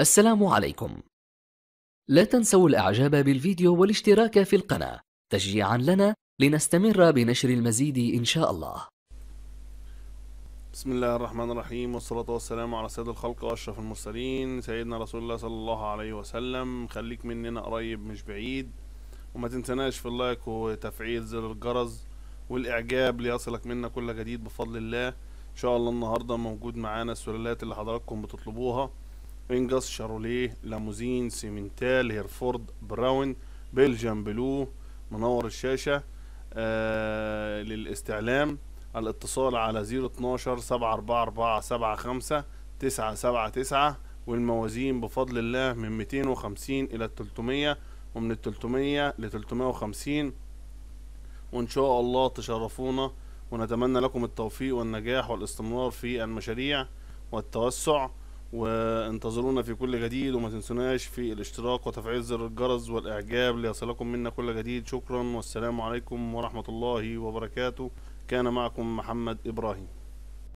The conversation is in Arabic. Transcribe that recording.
السلام عليكم لا تنسوا الاعجاب بالفيديو والاشتراك في القناة تشجيعا لنا لنستمر بنشر المزيد ان شاء الله بسم الله الرحمن الرحيم والصلاة والسلام على سيد الخلق وأشرف المرسلين سيدنا رسول الله صلى الله عليه وسلم خليك مننا قريب مش بعيد وما تنسناش في اللايك وتفعيل زر الجرس والإعجاب ليصلك منا كل جديد بفضل الله إن شاء الله النهاردة موجود معانا السلالات اللي حضراتكم بتطلبوها انجلس شاروليه لاموزين سيمنتال هيرفورد براون بلجيم بلو منور الشاشة آه للاستعلام الاتصال على 012 744 75 979 والموازين بفضل الله من 250 إلى 300 ومن التلتمية 300 ل 350 وإن شاء الله تشرفونا ونتمنى لكم التوفيق والنجاح والاستمرار في المشاريع والتوسع وانتظرونا في كل جديد وما تنسوناش في الاشتراك وتفعيل زر الجرس والاعجاب ليصلكم منا كل جديد شكرا والسلام عليكم ورحمة الله وبركاته كان معكم محمد إبراهيم